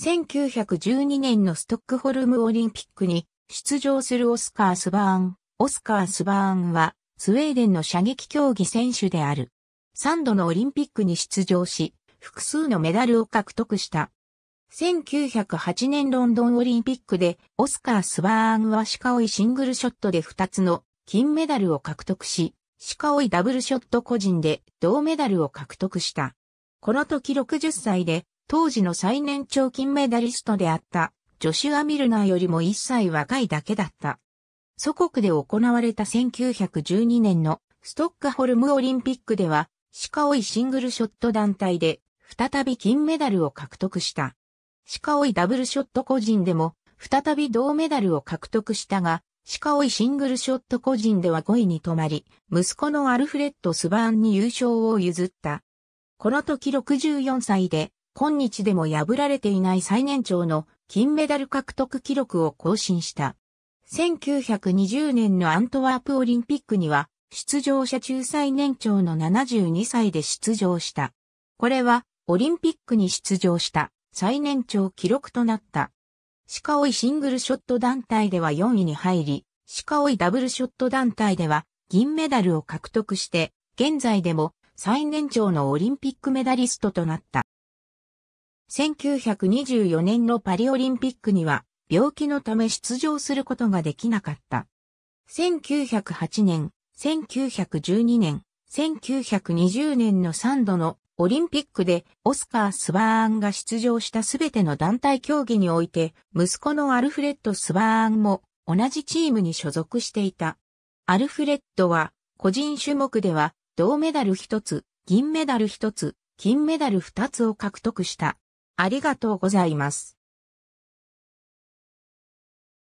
1912年のストックホルムオリンピックに出場するオスカー・スバーン。オスカー・スバーンはスウェーデンの射撃競技選手である。3度のオリンピックに出場し、複数のメダルを獲得した。1908年ロンドンオリンピックでオスカー・スバーンはシカオイシングルショットで2つの金メダルを獲得し、シカオイダブルショット個人で銅メダルを獲得した。この時60歳で当時の最年長金メダリストであったジョシュア・ミルナーよりも1歳若いだけだった。祖国で行われた1912年のストックホルムオリンピックでは、鹿追いシングルショット団体で、再び金メダルを獲得した。鹿追いダブルショット個人でも、再び銅メダルを獲得したが、鹿追いシングルショット個人では5位に止まり、息子のアルフレッド・スバーンに優勝を譲った。この時64歳で、今日でも破られていない最年長の金メダル獲得記録を更新した。1920年のアントワープオリンピックには、出場者中最年長の72歳で出場した。これは、オリンピックに出場した最年長記録となった。鹿追シングルショット団体では4位に入り、鹿追ダブルショット団体では銀メダルを獲得して、現在でも最年長のオリンピックメダリストとなった。1924年のパリオリンピックには病気のため出場することができなかった。1908年、1912年、1920年の3度のオリンピックでオスカー・スバーンが出場したすべての団体競技において、息子のアルフレッド・スバーンも同じチームに所属していた。アルフレッドは個人種目では銅メダル1つ、銀メダル1つ、金メダル2つを獲得した。ありがとうございます。